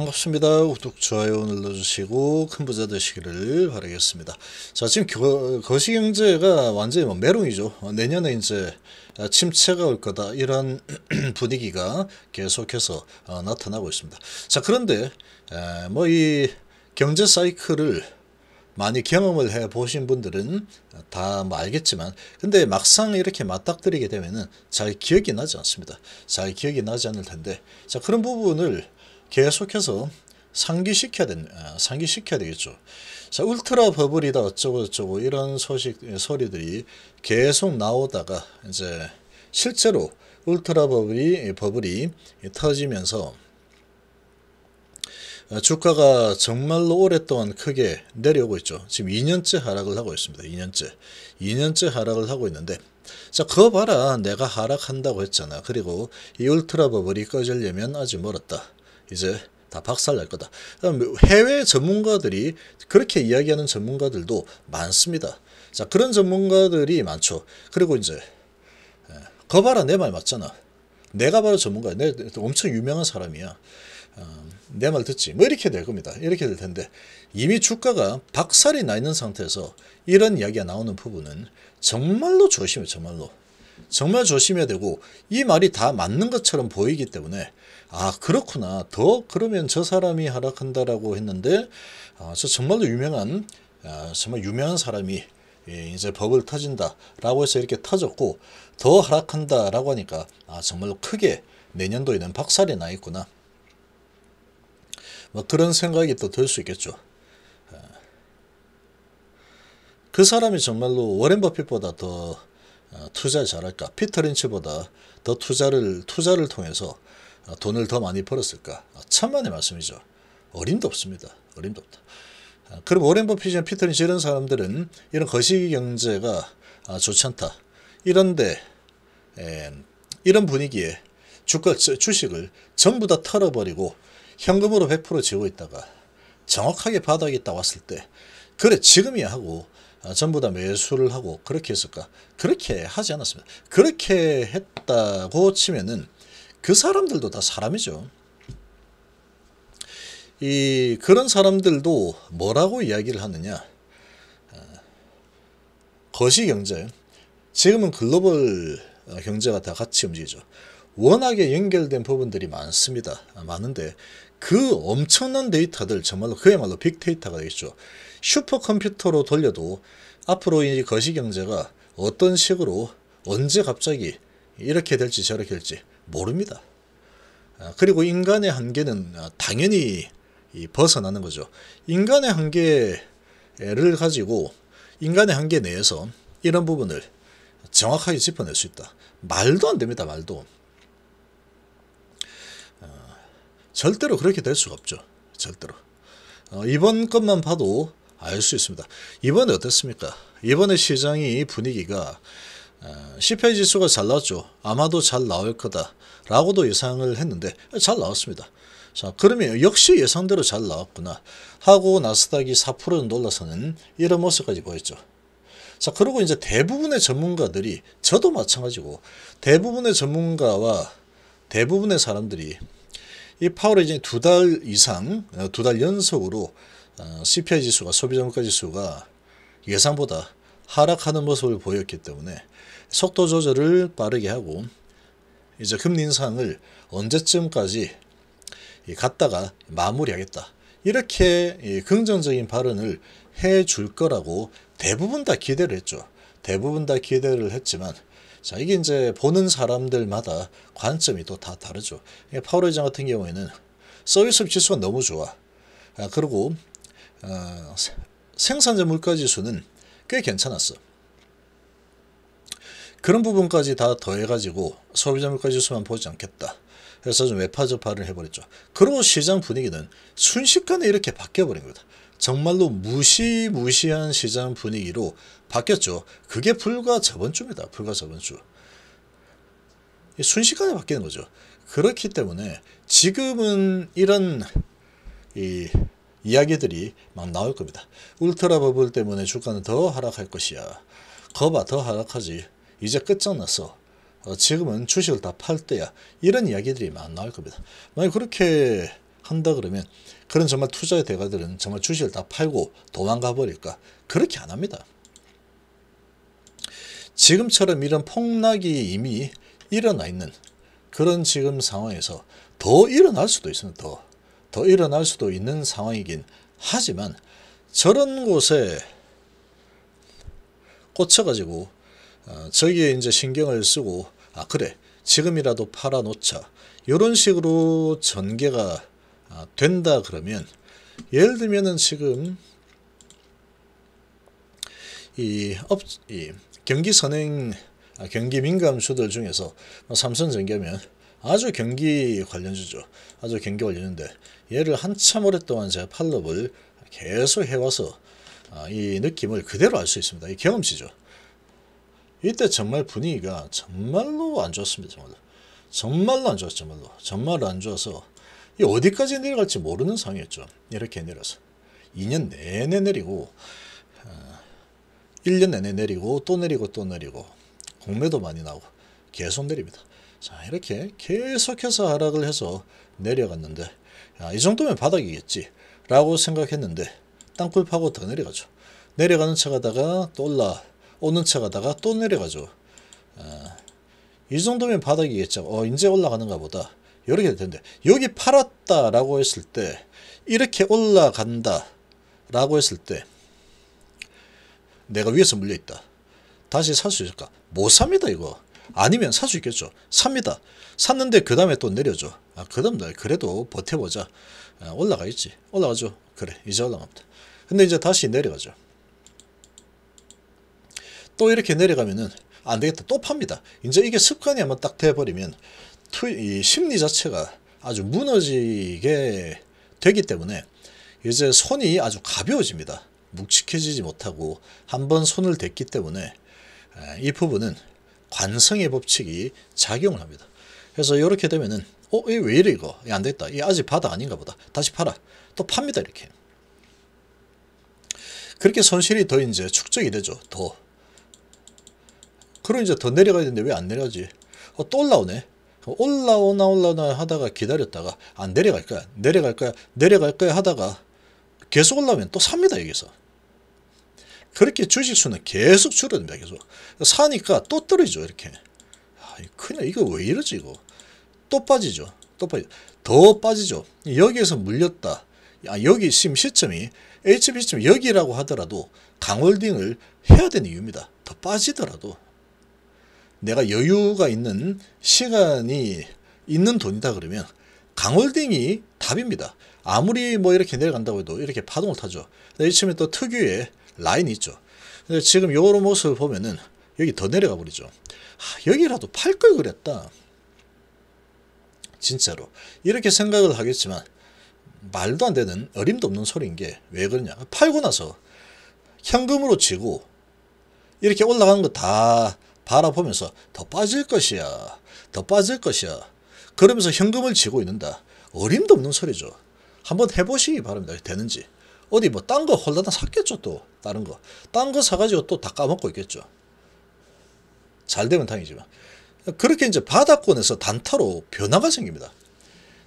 반갑습니다. 구독, 좋아요 눌러주시고 큰 부자 되시기를 바라겠습니다. 자 지금 거, 거시경제가 완전히 뭐 메롱이죠. 내년에 이제 침체가 올 거다 이런 분위기가 계속해서 어, 나타나고 있습니다. 자 그런데 뭐 이 경제 사이클을 많이 경험을 해 보신 분들은 다뭐 알겠지만 근데 막상 이렇게 맞닥뜨리게 되면은 잘 기억이 나지 않습니다. 잘 기억이 나지 않을 텐데 자 그런 부분을 계속해서 상기시켜야, 된, 아, 상기시켜야 되겠죠. 자, 울트라 버블이다 어쩌고저쩌고 이런 소식, 예, 소리들이 계속 나오다가 이제 실제로 울트라 버블이, 버블이 터지면서 아, 주가가 정말로 오랫동안 크게 내려오고 있죠. 지금 2년째 하락을 하고 있습니다. 2년째. 2년째 하락을 하고 있는데 자, 그거 봐라. 내가 하락한다고 했잖아. 그리고 이 울트라 버블이 꺼지려면 아직 멀었다. 이제 다 박살 날 거다. 해외 전문가들이 그렇게 이야기하는 전문가들도 많습니다. 자 그런 전문가들이 많죠. 그리고 이제 예, 거 봐라 내 말 맞잖아. 내가 바로 전문가야. 내 엄청 유명한 사람이야. 어, 내말 듣지. 뭐 이렇게 될 겁니다. 이렇게 될 텐데 이미 주가가 박살이 나 있는 상태에서 이런 이야기가 나오는 부분은 정말로 조심해 정말로. 정말 조심해야 되고 이 말이 다 맞는 것처럼 보이기 때문에 아 그렇구나 더 그러면 저 사람이 하락한다라고 했는데 아, 저 정말로 유명한 아, 정말 유명한 사람이 예, 이제 버블 터진다라고 해서 이렇게 터졌고 더 하락한다라고 하니까 아 정말로 크게 내년도에는 박살이 나 있구나 뭐 그런 생각이 또 들 수 있겠죠. 아. 그 사람이 정말로 워렌 버핏보다 더 어, 투자 잘할까? 피터 린치보다 더 투자를 투자를 통해서 어, 돈을 더 많이 벌었을까? 아, 천만의 말씀이죠. 어림도 없습니다. 어림도 없다. 아, 그럼 오렌 버핏이나 피터 린치 이런 사람들은 이런 거시기 경제가 아, 좋지 않다. 이런데 에, 이런 분위기에 주가 주식을 전부 다 털어버리고 현금으로 100% 지고 있다가 정확하게 바닥에 있다 왔을 때 그래 지금이야 하고 아, 전부 다 매수를 하고 그렇게 했을까? 그렇게 하지 않았습니다. 그렇게 했다고 치면은 그 사람들도 다 사람이죠. 이 그런 사람들도 뭐라고 이야기를 하느냐? 아, 거시 경제. 지금은 글로벌 어, 경제가 다 같이 움직이죠. 워낙에 연결된 부분들이 많습니다. 아, 많은데 그 엄청난 데이터들 정말로 그야말로 빅데이터가 되겠죠. 슈퍼컴퓨터로 돌려도 앞으로 이 거시경제가 어떤 식으로 언제 갑자기 이렇게 될지 저렇게 될지 모릅니다. 아, 그리고 인간의 한계는 아, 당연히 벗어나는 거죠. 인간의 한계를 가지고 인간의 한계 내에서 이런 부분을 정확하게 짚어낼 수 있다. 말도 안 됩니다. 말도. 아, 절대로 그렇게 될 수가 없죠. 절대로. 어, 이번 것만 봐도 알수 있습니다. 이번에 어떻습니까? 이번에 시장이 분위기가 c 어, p 지수가 잘 나왔죠. 아마도 잘 나올 거다. 라고도 예상을 했는데 잘 나왔습니다. 자, 그러면 역시 예상대로 잘 나왔구나. 하고 나스닥이 4%정라서는 이런 모습까지 보였죠. 자, 그리고 이제 대부분의 전문가들이, 저도 마찬가지고, 대부분의 전문가와 대부분의 사람들이 이 파월 이제 두 달 이상, 어, 두달 연속으로 아, CPI 지수가 소비자물가 지수가 예상보다 하락하는 모습을 보였기 때문에 속도 조절을 빠르게 하고 이제 금리 인상을 언제쯤까지 갔다가 마무리하겠다. 이렇게 긍정적인 발언을 해줄 거라고 대부분 다 기대를 했죠. 대부분 다 기대를 했지만 자 이게 이제 보는 사람들마다 관점이 또 다 다르죠. 파월 의장 같은 경우에는 서비스 지수가 너무 좋아. 아, 그리고 어, 아, 생산자 물가지수는 꽤 괜찮았어. 그런 부분까지 다 더해가지고 소비자 물가지수만 보지 않겠다. 그래서 좀 외파저파를 해버렸죠. 그리고 시장 분위기는 순식간에 이렇게 바뀌어버린 겁다 정말로 무시무시한 시장 분위기로 바뀌었죠. 그게 불과 저번 주입니다. 불과 저번 주. 순식간에 바뀌는 거죠. 그렇기 때문에 지금은 이런 이 이야기들이 막 나올 겁니다. 울트라 버블 때문에 주가는 더 하락할 것이야. 거봐 더 하락하지. 이제 끝장났어. 어, 지금은 주식을 다 팔 때야. 이런 이야기들이 막 나올 겁니다. 만약 그렇게 한다 그러면 그런 정말 투자의 대가들은 정말 주식을 다 팔고 도망가 버릴까? 그렇게 안 합니다. 지금처럼 이런 폭락이 이미 일어나 있는 그런 지금 상황에서 더 일어날 수도 있습니다. 더. 더 일어날 수도 있는 상황이긴 하지만 저런 곳에 꽂혀가지고 어, 저기에 이제 신경을 쓰고 아 그래 지금이라도 팔아놓자 이런 식으로 전개가 아, 된다 그러면 예를 들면은 지금 이, 업, 이 경기 선행 아, 경기 민감주들 중에서 뭐 삼성전기면 아주 경기 관련주죠. 아주 경기 관련인데 얘를 한참 오랫동안 제가 팔로을 계속 해와서 아, 이 느낌을 그대로 알 수 있습니다. 이 경험치죠. 이때 정말 분위기가 정말로 안 좋았습니다. 정말로. 정말로 안 좋았죠. 정말로. 정말 안 좋아서 이 어디까지 내려갈지 모르는 상황이었죠. 이렇게 내려서 2년 내내 내리고 1년 아, 내내 내리고 또 내리고 또 내리고 공매도 많이 나고 계속 내립니다. 자 이렇게 계속해서 하락을 해서 내려갔는데 야, 이 정도면 바닥이겠지 라고 생각했는데 땅굴 파고 더 내려가죠 내려가는 차 가다가 또 올라 오는 차 가다가 또 내려가죠 아, 이 정도면 바닥이겠죠 어 이제 올라가는가 보다 이렇게 될 텐데 여기 팔았다 라고 했을 때 이렇게 올라간다 라고 했을 때 내가 위에서 물려있다 다시 살 수 있을까? 못 삽니다 이거 아니면 살 수 있겠죠. 삽니다. 샀는데 그 다음에 또 내려줘. 아, 그 다음날 그래도 버텨보자. 아, 올라가 있지. 올라가죠. 그래 이제 올라갑니다. 근데 이제 다시 내려가죠. 또 이렇게 내려가면은 안되겠다 또 팝니다. 이제 이게 습관이 한번 딱 돼버리면 투, 이 심리 자체가 아주 무너지게 되기 때문에 이제 손이 아주 가벼워집니다. 묵직해지지 못하고 한번 손을 댔기 때문에 아, 이 부분은 관성의 법칙이 작용을 합니다. 그래서 이렇게 되면은 어, 왜 이래 이거? 이 안 됐다. 이 아직 바다 아닌가 보다. 다시 팔아. 또 팝니다 이렇게. 그렇게 손실이 더 이제 축적이 되죠. 더. 그럼 이제 더 내려가야 되는데 왜 안 내려가지? 어, 또 올라오네. 올라오나 올라오나 하다가 기다렸다가 안 내려갈 거야. 내려갈 거야. 내려갈 거야 하다가 계속 올라오면 또 삽니다 여기서. 그렇게 주식수는 계속 줄어듭니다. 계속. 사니까 또 떨어지죠. 이렇게. 아, 그냥 이거 왜 이러지 이거. 또 빠지죠. 또 빠지죠. 더 빠지죠. 여기에서 물렸다. 아, 여기 지금 시점이 HBC점 여기라고 하더라도 강월딩을 해야 되는 이유입니다. 더 빠지더라도 내가 여유가 있는 시간이 있는 돈이다 그러면 강월딩이 답입니다. 아무리 뭐 이렇게 내려간다고 해도 이렇게 파동을 타죠. 이쯤에 또 특유의 라인 있죠. 근데 지금 요런 모습을 보면은 여기 더 내려가 버리죠. 아, 여기라도 팔 걸 그랬다. 진짜로 이렇게 생각을 하겠지만 말도 안 되는 어림도 없는 소리인 게 왜 그러냐. 팔고 나서 현금으로 지고 이렇게 올라가는 거 다 바라보면서 더 빠질 것이야. 더 빠질 것이야. 그러면서 현금을 지고 있는다. 어림도 없는 소리죠. 한번 해보시기 바랍니다. 되는지. 어디 뭐 딴 거 홀라당 샀겠죠 또 다른 거딴 거 사가지고 또 다 까먹고 있겠죠 잘 되면 당행이지만 그렇게 이제 바닥권에서 단타로 변화가 생깁니다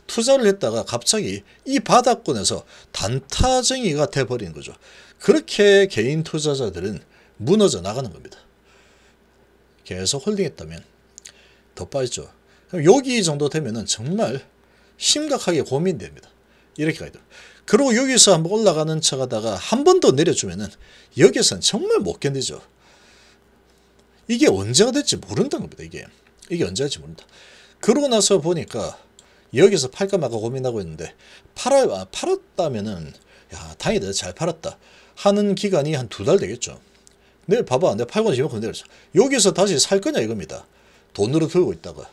투자를 했다가 갑자기 이 바닥권에서 단타쟁이가 돼버린 거죠 그렇게 개인 투자자들은 무너져 나가는 겁니다 계속 홀딩했다면 더 빠지죠 여기 정도 되면 정말 심각하게 고민됩니다 이렇게 가야 돼. 그리고 여기서 한번 올라가는 척 하다가 한 번 더 내려주면은 여기서는 정말 못 견디죠. 이게 언제가 될지 모른다는 겁니다. 이게. 이게 언제가 될지 모른다. 그러고 나서 보니까 여기서 팔까 말까 고민하고 있는데 팔아, 아, 팔았다면은 야 다행이다 잘 팔았다 하는 기간이 한 두 달 되겠죠. 내일 봐봐 내가 팔고 나서 이만큼 내렸어. 여기서 다시 살 거냐 이겁니다. 돈으로 들고 있다가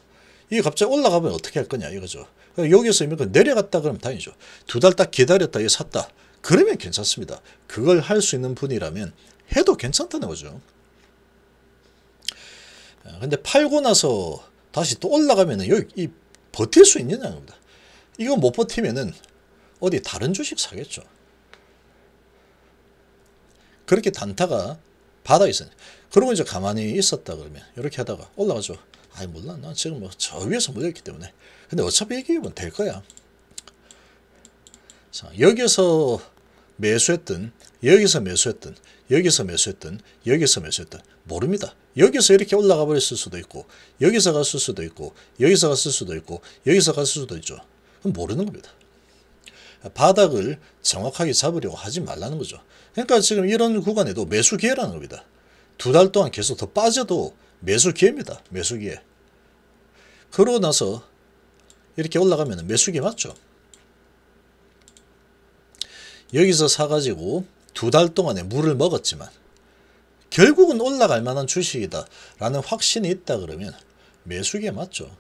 이게 갑자기 올라가면 어떻게 할 거냐 이거죠. 그러니까 여기서 이만 그 내려갔다 그러면 다행이죠. 두 달 딱 기다렸다 이 샀다. 그러면 괜찮습니다. 그걸 할 수 있는 분이라면 해도 괜찮다는 거죠. 아, 근데 팔고 나서 다시 또올라가면 여기 버틸 수 있느냐는 겁니다. 이거 못버티면 어디 다른 주식 사겠죠. 그렇게 단타가 바닥에 있어 그러고 이제 가만히 있었다 그러면 이렇게 하다가 올라가죠. 아니 몰라 난 지금 뭐저 위에서 몰렸기 때문에 근데 어차피 얘기하면 될 거야 자 여기서 매수했든 여기서 매수했든 여기서 매수했든 여기서 매수했든 모릅니다. 여기서 이렇게 올라가 버렸을 수도 있고 여기서 갔을 수도 있고 여기서 갔을 수도 있고 여기서 갔을 수도 있죠. 그럼 모르는 겁니다. 바닥을 정확하게 잡으려고 하지 말라는 거죠. 그러니까 지금 이런 구간에도 매수 기회라는 겁니다. 두 달 동안 계속 더 빠져도 매수기입니다. 매수기에. 그러고 나서 이렇게 올라가면 매수기 맞죠? 여기서 사가지고 두 달 동안에 물을 먹었지만 결국은 올라갈 만한 주식이다 라는 확신이 있다 그러면 매수기에 맞죠.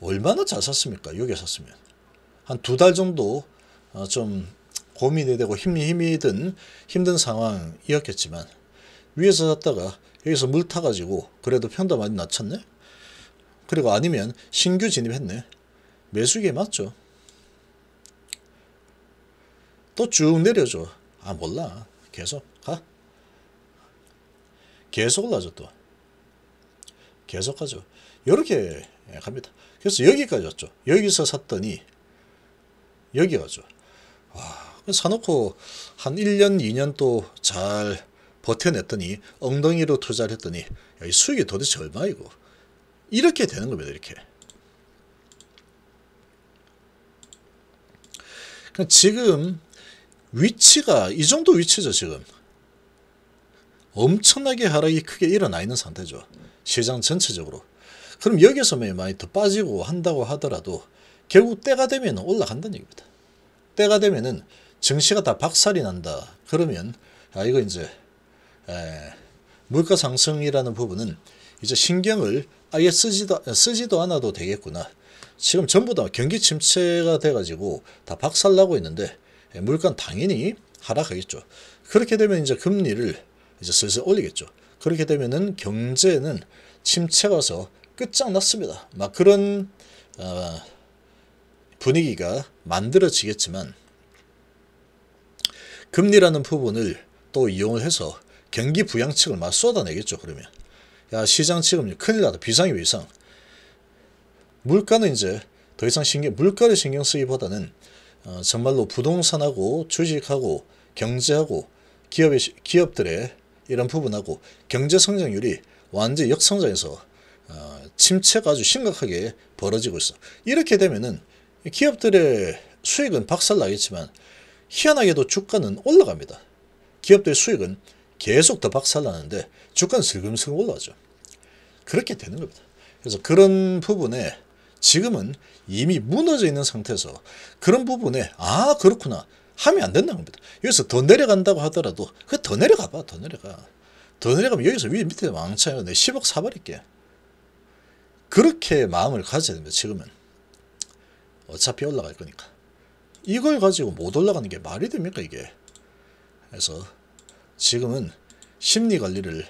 얼마나 잘 샀습니까? 여기 샀으면. 한 두 달 정도 어, 좀 고민이 되고 힘이 힘이 든 힘든 상황이었겠지만 위에서 샀다가 여기서 물 타가지고 그래도 편도 많이 낮췄네. 그리고 아니면 신규 진입했네. 매수기에 맞죠. 또 쭉 내려줘. 아 몰라. 계속 가. 계속 올라죠 또. 계속 가죠. 이렇게 갑니다. 그래서 여기까지 왔죠. 여기서 샀더니 여기 가죠. 와, 그 사놓고 한 1년, 2년 또잘 버텨냈더니 엉덩이로 투자를 했더니 이 수익이 도대체 얼마이고 이렇게 되는 겁니다. 이렇게. 그러니까 지금 위치가 이 정도 위치죠. 지금. 엄청나게 하락이 크게 일어나 있는 상태죠. 시장 전체적으로. 그럼 여기서 많이 더 빠지고 한다고 하더라도 결국 때가 되면 올라간다는 얘기입니다. 때가 되면은 증시가 다 박살이 난다. 그러면 아 이거 이제 예. 물가 상승이라는 부분은 이제 신경을 아예 쓰지도 쓰지도 않아도 되겠구나. 지금 전부 다 경기 침체가 돼가지고 다 박살나고 있는데 예, 물가는 당연히 하락하겠죠. 그렇게 되면 이제 금리를 이제 슬슬 올리겠죠. 그렇게 되면은 경제는 침체가서 끝장났습니다. 막 그런 어, 분위기가 만들어지겠지만 금리라는 부분을 또 이용을 해서 경기 부양책을 막 쏟아내겠죠. 그러면 야 시장 지금 큰일 나다. 비상이 비상. 물가는 이제 더 이상 신경 물가를 신경 쓰기보다는 어, 정말로 부동산하고 주식하고 경제하고 기업의 기업들의 이런 부분하고 경제 성장률이 완전 역성장에서 어, 침체가 아주 심각하게 벌어지고 있어. 이렇게 되면은 기업들의 수익은 박살 나겠지만 희한하게도 주가는 올라갑니다. 기업들의 수익은 계속 더 박살나는데 주가는 슬금슬금 올라가죠. 그렇게 되는 겁니다. 그래서 그런 부분에 지금은 이미 무너져 있는 상태에서 그런 부분에 아 그렇구나 하면 안 된다는 겁니다. 여기서 더 내려간다고 하더라도 그 더 내려가 봐. 더 내려가. 더 내려가면 여기서 위에 밑에 왕창이로 내 10억 사버릴게. 그렇게 마음을 가져야 됩니다. 지금은. 어차피 올라갈 거니까. 이걸 가지고 못 올라가는 게 말이 됩니까 이게. 그래서 지금은 심리 관리를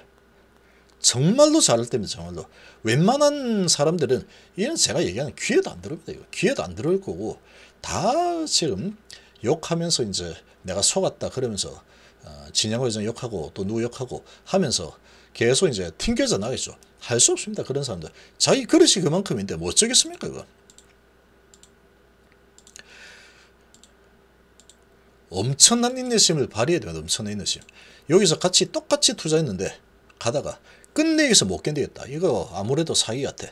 정말로 잘할 때입니다. 정말로. 웬만한 사람들은 이는 제가 얘기하는 귀에도 안 들어옵니다. 이거. 귀에도 안 들어올 거고 다 지금 욕하면서 이제 내가 속았다 그러면서 어, 진영호 회장 욕하고 또 누구 욕하고 하면서 계속 이제 튕겨져 나겠죠. 할 수 없습니다. 그런 사람들. 자기 그릇이 그만큼인데 뭐 어쩌겠습니까 이거. 엄청난 인내심을 발휘해야 됩니다. 엄청난 인내심. 여기서 같이 똑같이 투자했는데 가다가 끝내 여기서 못 견디겠다. 이거 아무래도 사기 같아.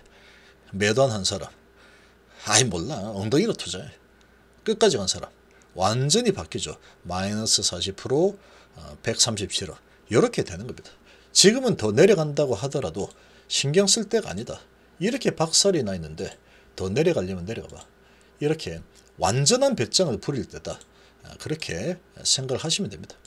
매도한 사람. 아이 몰라. 엉덩이로 투자해. 끝까지 간 사람. 완전히 바뀌죠. 마이너스 40% 137원. 이렇게 되는 겁니다. 지금은 더 내려간다고 하더라도 신경 쓸 때가 아니다. 이렇게 박살이 나 있는데 더 내려가려면 내려가봐. 이렇게 완전한 배짱을 부릴 때다. 아, 그렇게 생각을 하시면 됩니다.